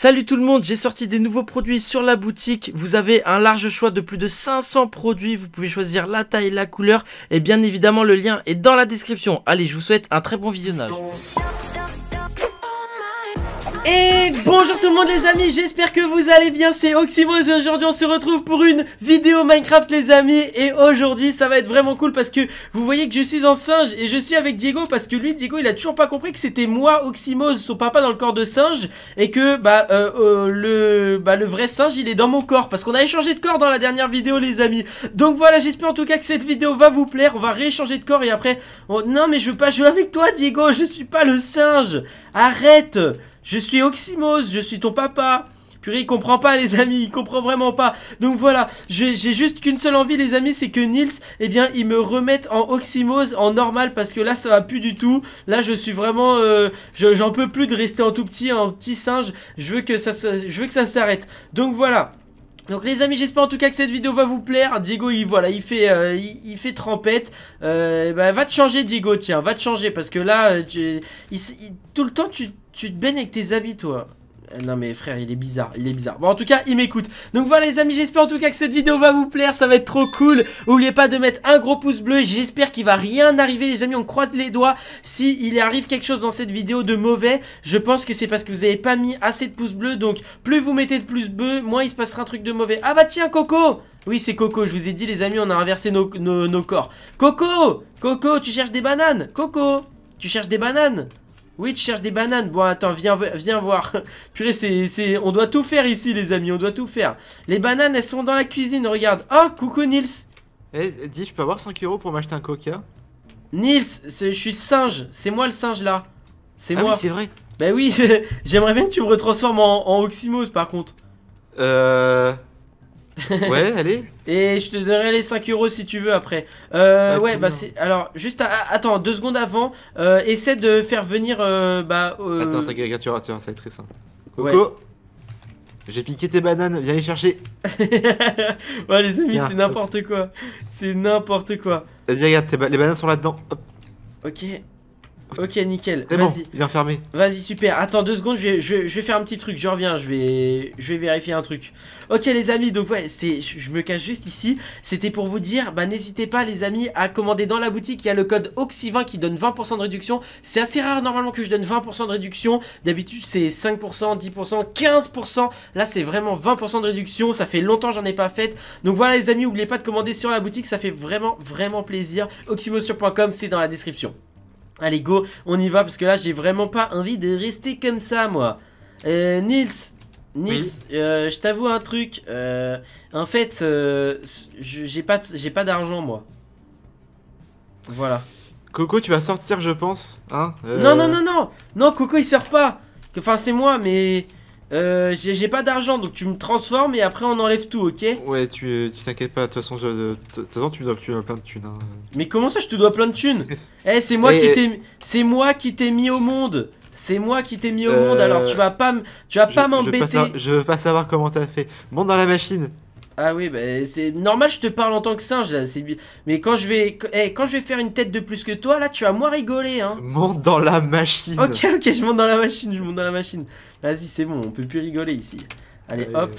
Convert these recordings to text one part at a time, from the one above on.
Salut tout le monde, j'ai sorti des nouveaux produits sur la boutique. Vous avez un large choix de plus de 500 produits. Vous pouvez choisir la taille, la couleur et bien évidemment le lien est dans la description. Allez, je vous souhaite un très bon visionnage. Et bonjour tout le monde les amis, j'espère que vous allez bien, c'est Oxymose et aujourd'hui on se retrouve pour une vidéo Minecraft les amis Et aujourd'hui ça va être vraiment cool parce que vous voyez que je suis en singe et je suis avec Diego parce que lui Diego il a toujours pas compris que c'était moi Oxymose, son papa dans le corps de singe Et que bah euh, euh, le bah, le vrai singe il est dans mon corps parce qu'on a échangé de corps dans la dernière vidéo les amis Donc voilà j'espère en tout cas que cette vidéo va vous plaire, on va rééchanger de corps et après Non mais je veux pas jouer avec toi Diego, je suis pas le singe Arrête je suis Oxymose, je suis ton papa. Purée, il comprend pas, les amis, il comprend vraiment pas. Donc voilà, j'ai juste qu'une seule envie, les amis, c'est que Nils, eh bien, il me remette en oxymose, en normal, parce que là, ça va plus du tout. Là, je suis vraiment, euh, j'en peux plus de rester en tout petit, en petit singe. Je veux que ça, je veux que ça s'arrête. Donc voilà. Donc les amis j'espère en tout cas que cette vidéo va vous plaire Diego il voilà il fait euh, il, fait trempette euh, bah, Va te changer Diego tiens va te changer parce que là tout le temps tu tu te baignes avec tes habits, toi. Euh, non mais frère il est bizarre, il est bizarre Bon en tout cas il m'écoute Donc voilà les amis j'espère en tout cas que cette vidéo va vous plaire Ça va être trop cool Oubliez pas de mettre un gros pouce bleu J'espère qu'il va rien arriver les amis on croise les doigts Si il arrive quelque chose dans cette vidéo de mauvais Je pense que c'est parce que vous avez pas mis assez de pouces bleus Donc plus vous mettez de pouces bleus Moins il se passera un truc de mauvais Ah bah tiens Coco oui, c'est Coco, je vous ai dit les amis, on a inversé nos corps. Coco Coco, tu cherches des bananes Coco, tu cherches des bananes oui, tu cherches des bananes. Bon, attends, viens, viens voir. Purée, c'est... On doit tout faire ici, les amis. On doit tout faire. Les bananes, elles sont dans la cuisine, regarde. Oh, coucou, Nils. Eh, dis, je peux avoir 5 euros pour m'acheter un coca Nils, je suis singe. C'est moi, le singe, là. C'est ah moi. Oui, c'est vrai. Bah oui, j'aimerais bien que tu me retransformes en, en Oxymose, par contre. Euh ouais, allez. Et je te donnerai les 5 euros si tu veux après. Euh, ouais, bah c'est. Alors, juste. À... Attends, deux secondes avant, euh, essaie de faire venir. Euh, bah, euh, Attends, ah, t'inquiète, tu ça va très simple. Coco J'ai piqué tes bananes, viens les chercher. ouais, les amis, c'est n'importe quoi. C'est n'importe quoi. Vas-y, regarde, les bananes sont là-dedans. Ok. Ok, nickel. vas-y, Vas-y, super. Attends deux secondes, je vais, faire un petit truc. Je reviens, je vais, je vais vérifier un truc. Ok, les amis, donc ouais, je, je me cache juste ici. C'était pour vous dire, bah n'hésitez pas, les amis, à commander dans la boutique. Il y a le code OXY20 qui donne 20% de réduction. C'est assez rare normalement que je donne 20% de réduction. D'habitude, c'est 5%, 10%, 15%. Là, c'est vraiment 20% de réduction. Ça fait longtemps, que j'en ai pas fait. Donc voilà, les amis, n'oubliez pas de commander sur la boutique. Ça fait vraiment, vraiment plaisir. Oxymotion.com, c'est dans la description. Allez, go, on y va, parce que là, j'ai vraiment pas envie de rester comme ça, moi. Euh, Nils, Nils, euh, je t'avoue un truc. Euh, en fait, euh, j'ai pas, j'ai pas d'argent, moi. Voilà. Coco, tu vas sortir, je pense, hein Non, non, non, non, non, Coco, il sort pas. Enfin, c'est moi, mais euh, j'ai pas d'argent, donc tu me transformes et après on enlève tout, ok Ouais, tu t'inquiètes pas, de toute façon, tu dois, tu dois plein de thunes. Hein. Mais comment ça, je te dois plein de thunes Eh, c'est moi, qui c'est moi qui t'ai mis au monde c'est moi qui t'ai mis au monde, alors euh, tu vas pas, tu vas pas m'embêter. Je, veux pas savoir comment t'as fait. Monte dans la machine. Ah oui, bah c'est normal, je te parle en tant que singe Mais quand je vais, eh, quand je vais faire une tête de plus que toi, là, tu vas moins rigoler, hein. Monte dans la machine. Ok, ok, je monte dans la machine, je monte dans la machine. Vas-y, c'est bon, on peut plus rigoler ici. Allez, hop.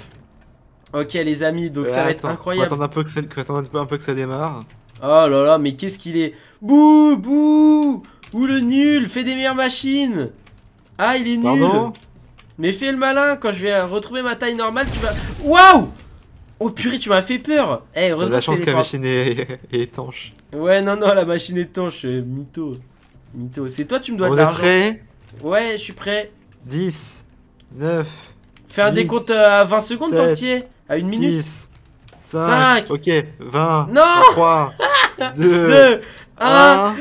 Ok, les amis, donc ça va être incroyable. On un peu que ça, un peu, que ça démarre. Oh là là, mais qu'est-ce qu'il est Bouh, bouh Ouh le nul, fais des meilleures machines. Ah, il est nul. mais fais le malin, quand je vais retrouver ma taille normale, tu vas. Waouh Oh purée, tu m'as fait peur hey, eh, heureusement La chance que, la machine est... étanche. Ouais, non, non, la machine est étanche, euh, mytho. Mito c'est toi, tu me dois de l'argent. prêt Ouais, je suis prêt. 10, 9, Fais un décompte euh, à 20 secondes, 7, À une minute 5, 5, ok, 20, non 3, 2, 2 1...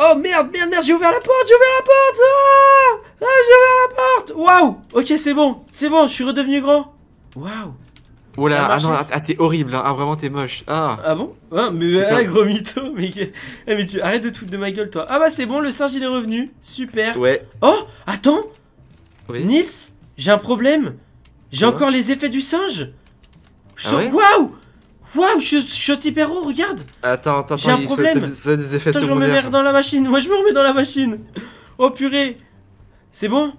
Oh, merde, merde, merde, j'ai ouvert la porte, j'ai ouvert la porte ah ah, j'ai ouvert la porte Waouh Ok, c'est bon, c'est bon, je suis redevenu grand. Waouh Oh là, ah non, ah, t'es horrible, hein. ah vraiment t'es moche. Ah, ah bon ah, Mais ah, gros mytho, eh, mais, tu arrête de te foutre de ma gueule toi. Ah bah c'est bon, le singe il est revenu, super. Ouais. Oh, attends Nils, j'ai un problème. J'ai encore les effets du singe. Ah Waouh Waouh, je, suis hyper haut, regarde Attends, attends, j'ai un problème. Ça, des je me remets dans la machine, moi je me remets dans la machine. Oh purée c'est bon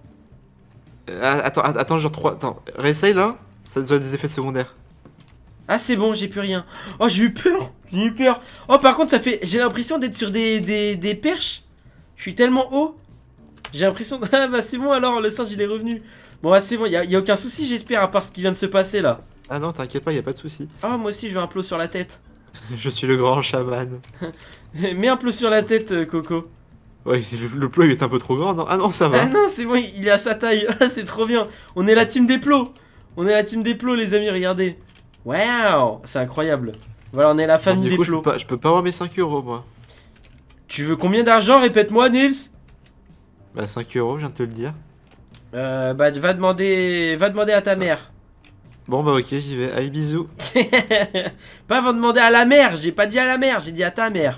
euh, Attends, attends, genre 3... Attends, réessaye là Ça doit des effets secondaires. Ah c'est bon, j'ai plus rien. Oh j'ai eu peur J'ai eu peur Oh par contre ça fait... J'ai l'impression d'être sur des, des, perches. Je suis tellement haut. J'ai l'impression... Ah bah c'est bon alors, le singe il est revenu. Bon bah c'est bon, y'a y a aucun souci j'espère à part ce qui vient de se passer là. Ah non t'inquiète pas, y a pas de souci. Ah oh, moi aussi je veux un plot sur la tête. je suis le grand chaman. Mets un plot sur la tête euh, Coco. Ouais, le, le, plot il est un peu trop grand. Non ah non, ça va. Ah non, c'est bon, il est à sa taille. Ah, c'est trop bien. On est la team des plots. On est la team des plots, les amis, regardez. Waouh, c'est incroyable. Voilà, on est la famille des plots. Je peux, pas, avoir mes 5 euros, moi. Tu veux combien d'argent Répète-moi, Nils. Bah, 5 euros, je viens de te le dire. Euh, bah, va demander, va demander à ta ah. mère. Bon, bah, ok, j'y vais. Allez, bisous. pas va demander à la mère, j'ai pas dit à la mère, j'ai dit à ta mère.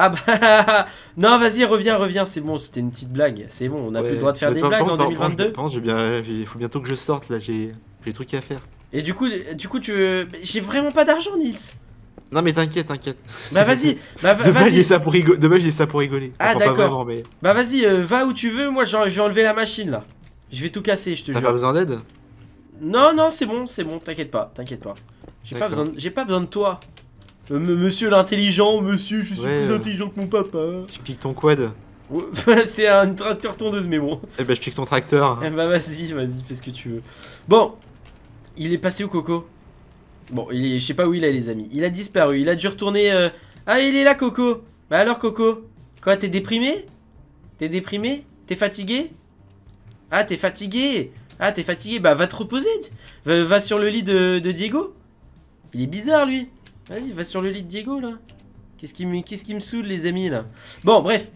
Ah bah Non, vas-y, reviens, reviens, c'est bon, c'était une petite blague. C'est bon, on a plus le droit de faire des blagues en 2022. je pense Il faut bientôt que je sorte, là, j'ai des trucs à faire. Et du coup, du coup tu J'ai vraiment pas d'argent, Nils non mais t'inquiète, t'inquiète. Bah vas-y, bah vas-y. ça pour rigoler. Demain j'ai ça pour rigoler. Ah d'accord. Bah vas-y, euh, va où tu veux. Moi je vais enlever la machine là. Je vais tout casser, je te jure. T'as pas besoin d'aide Non non, c'est bon, c'est bon. T'inquiète pas, t'inquiète pas. J'ai pas besoin, j'ai pas besoin de toi. Euh, monsieur l'intelligent, monsieur, je suis plus euh. intelligent que mon papa. Je pique ton quad. c'est un tracteur tondeuse, mais bon. Eh ben, je pique ton tracteur. Eh ben, vas-y, vas-y, fais ce que tu veux. Bon, il est passé au coco. Bon, il est, je sais pas où il est, les amis. Il a disparu, il a dû retourner. Euh. Ah, il est là, Coco. Bah alors, Coco, quoi, t'es déprimé T'es déprimé T'es fatigué Ah, t'es fatigué Ah, t'es fatigué Bah, va te reposer. Va, sur le lit de Diego. Il est bizarre, lui. Vas-y, va sur le lit de Diego, là. Qu'est-ce qui, me, qui me saoule, les amis, là Bon, bref.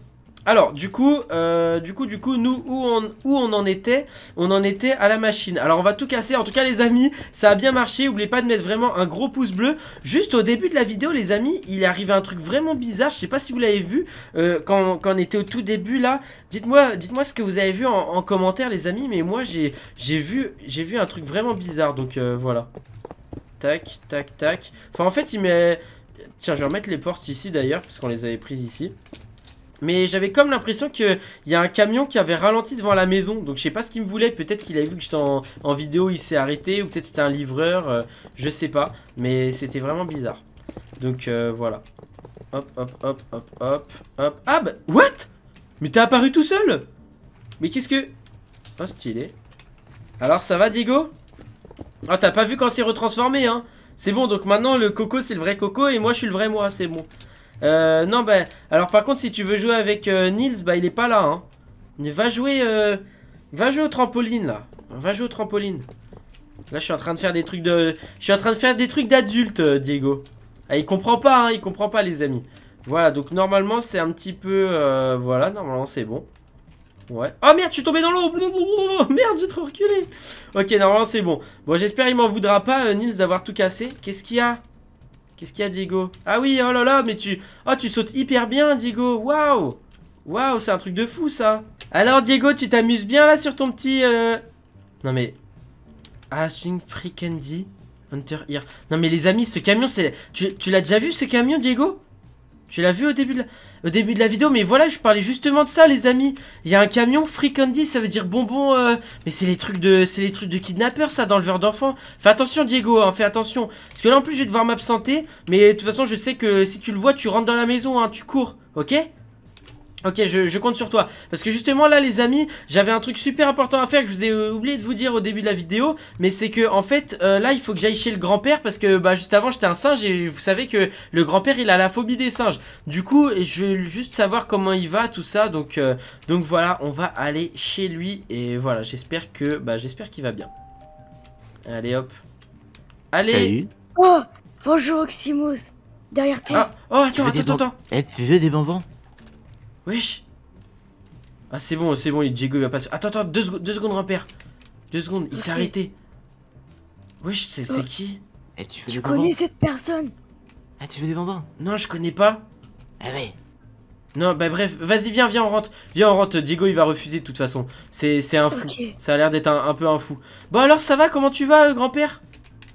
Alors, du coup, euh, du coup, du coup, nous, où on, où on en était On en était à la machine. Alors, on va tout casser. En tout cas, les amis, ça a bien marché. N'oubliez pas de mettre vraiment un gros pouce bleu. Juste au début de la vidéo, les amis, il est arrivé un truc vraiment bizarre. Je sais pas si vous l'avez vu euh, quand, on était au tout début, là. Dites-moi dites moi ce que vous avez vu en, commentaire, les amis. Mais moi, j'ai vu, vu un truc vraiment bizarre. Donc, euh, voilà. Tac, tac, tac. Enfin, en fait, il met... Tiens, je vais remettre les portes ici, d'ailleurs, puisqu'on les avait prises ici. Mais j'avais comme l'impression qu'il y a un camion qui avait ralenti devant la maison. Donc je sais pas ce qu'il me voulait. Peut-être qu'il avait vu que j'étais en, vidéo, il s'est arrêté. Ou peut-être c'était un livreur. Euh, je sais pas. Mais c'était vraiment bizarre. Donc euh, voilà. Hop, hop, hop, hop, hop, hop. Ah bah, what Mais t'es apparu tout seul Mais qu'est-ce que... Oh, stylé. Alors ça va, Diego ah, t'as pas vu quand c'est retransformé, hein C'est bon, donc maintenant, le Coco, c'est le vrai Coco, et moi, je suis le vrai moi, c'est bon. Euh, non, bah... Alors, par contre, si tu veux jouer avec euh, Nils, bah, il est pas là, hein. Mais va jouer... Euh, va jouer au trampoline, là. Va jouer au trampoline. Là, je suis en train de faire des trucs de... Je suis en train de faire des trucs d'adulte, euh, Diego. Ah, il comprend pas, hein, il comprend pas, les amis. Voilà, donc normalement, c'est un petit peu... Euh, voilà, normalement, c'est bon. Ouais. Oh merde, je suis tombé dans l'eau Merde, j'ai trop reculé Ok, normalement c'est bon. Bon, j'espère il m'en voudra pas, euh, Nils, d'avoir tout cassé. Qu'est-ce qu'il y a Qu'est-ce qu'il y a, Diego Ah oui, oh là là, mais tu... Oh, tu sautes hyper bien, Diego Waouh Waouh, c'est un truc de fou, ça Alors, Diego, tu t'amuses bien, là, sur ton petit... Euh, non, mais... Ashing ah, Free Hunter Ear Non, mais les amis, ce camion, c'est... Tu, tu l'as déjà vu, ce camion, Diego tu l'as vu au début, de la... au début de la vidéo, mais voilà, je parlais justement de ça, les amis. Il y a un camion, free candy, ça veut dire bonbon. Euh, mais c'est les trucs de, c'est les trucs de kidnappeur, ça, verre d'enfant. Fais attention, Diego, hein, fais attention. Parce que là, en plus, je vais devoir m'absenter. Mais de toute façon, je sais que si tu le vois, tu rentres dans la maison, hein, tu cours, ok Ok, je, compte sur toi. Parce que justement, là, les amis, j'avais un truc super important à faire que je vous ai euh, oublié de vous dire au début de la vidéo. Mais c'est que, en fait, euh, là, il faut que j'aille chez le grand-père parce que, bah, juste avant, j'étais un singe et vous savez que le grand-père, il a la phobie des singes. Du coup, je veux juste savoir comment il va, tout ça. Donc, euh, donc voilà, on va aller chez lui et voilà, j'espère que, bah, j'espère qu'il va bien. Allez, hop. Allez. Oh, bonjour, Oxymous Derrière toi. Ah, oh, attends, attends, attends. est eh, tu veux des bonbons Wesh Ah c'est bon, c'est bon, Diego il va passer. Attends, attends, deux, secondes, grand-père, Deux secondes, il s'est arrêté. Wesh, c'est euh. qui eh, tu je connais cette personne Ah tu veux des bonbons Non, je connais pas. Ah ouais non, bah bref, vas-y, viens, viens, on rentre. Viens, on rentre. Diego, il va refuser de toute façon. C'est un fou. Ça a l'air d'être un, un, peu un fou. Bon, alors, ça va Comment tu vas, euh, grand-père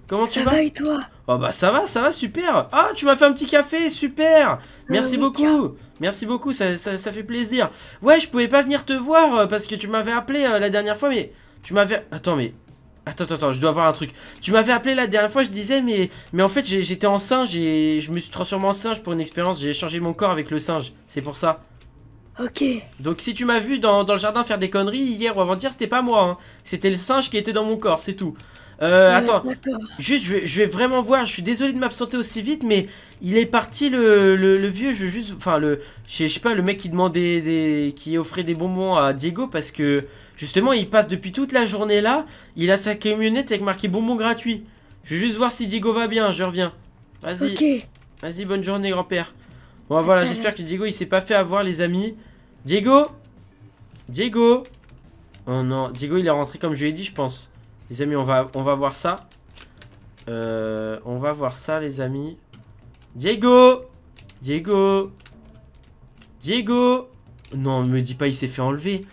Comment tu vas toi Oh bah ça va, ça va, super Ah, tu m'as fait un petit café, super ah, bah, bah, Merci beaucoup Merci beaucoup, ça, ça, fait plaisir. Ouais, je pouvais pas venir te voir euh, parce que tu m'avais appelé euh, la dernière fois, mais... Tu m'avais... Attends, mais... Attends, attends, attends, je dois avoir un truc. Tu m'avais appelé la dernière fois, je disais, mais, mais en fait, j'étais en singe et je me suis transformé en singe pour une expérience. J'ai changé mon corps avec le singe, c'est pour ça. Ok. Donc si tu m'as vu dans, dans, le jardin faire des conneries hier ou avant-hier, c'était pas moi. Hein. C'était le singe qui était dans mon corps, c'est tout. Euh, attends, juste je vais, vraiment voir, je suis désolé de m'absenter aussi vite, mais il est parti le, le, vieux, je juste, enfin le, je sais pas, le mec qui demandait des, qui offrait des bonbons à Diego parce que justement il passe depuis toute la journée là, il a sa camionnette avec marqué bonbons gratuits. Je vais juste voir si Diego va bien, je reviens. Vas-y. Vas-y, bonne journée grand-père. Bon voilà, j'espère que Diego il s'est pas fait avoir les amis. Diego Diego Oh non, Diego il est rentré comme je lui ai dit je pense. Les amis, on va, on va voir ça. Euh, on va voir ça les amis. Diego Diego Diego Non, me dis pas il s'est fait enlever.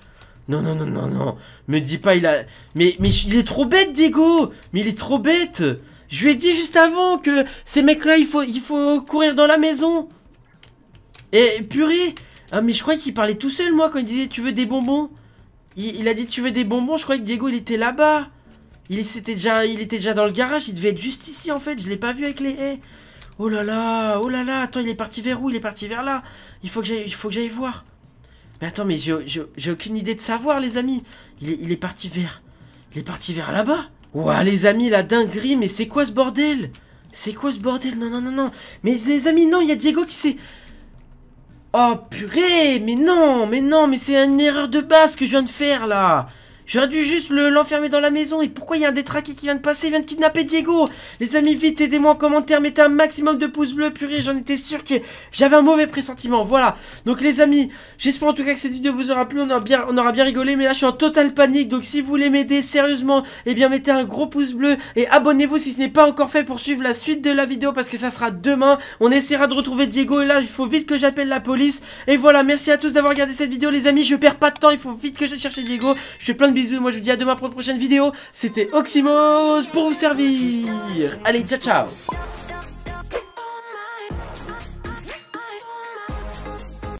Non, non, non, non, non. Me dis pas, il a... Mais, mais il est trop bête, Diego Mais il est trop bête Je lui ai dit juste avant que ces mecs-là, il faut, il faut courir dans la maison. Et purée ah mais je croyais qu'il parlait tout seul moi quand il disait tu veux des bonbons il, a dit tu veux des bonbons je croyais que Diego il était là-bas il, était déjà, il était déjà dans le garage il devait être juste ici en fait je l'ai pas vu avec les haies Oh là là oh là là attends il est parti vers où il est parti vers là Il faut que j'aille voir Mais attends mais j'ai aucune idée de savoir les amis Il est, il est parti vers Il est parti vers là-bas Ouah les amis la dinguerie mais c'est quoi ce bordel C'est quoi ce bordel Non non non non Mais les amis non il y a Diego qui s'est Oh purée, mais non, mais non, mais c'est une erreur de base que je viens de faire là J'aurais dû juste l'enfermer dans la maison. Et pourquoi il y a un détraqué qui vient de passer Il vient de kidnapper Diego. Les amis, vite, aidez-moi en commentaire. Mettez un maximum de pouces bleus. Purée, j'en étais sûr que j'avais un mauvais pressentiment. Voilà. Donc, les amis, j'espère en tout cas que cette vidéo vous aura plu. On aura bien, on aura bien rigolé. Mais là, je suis en totale panique. Donc, si vous voulez m'aider sérieusement, eh bien, mettez un gros pouce bleu. Et abonnez-vous si ce n'est pas encore fait pour suivre la suite de la vidéo. Parce que ça sera demain. On essaiera de retrouver Diego. Et là, il faut vite que j'appelle la police. Et voilà. Merci à tous d'avoir regardé cette vidéo, les amis. Je perds pas de temps. Il faut vite que je cherche Diego. Je suis plein de Bisous moi je vous dis à demain pour une prochaine vidéo. C'était Oxymos pour vous servir. Allez, ciao ciao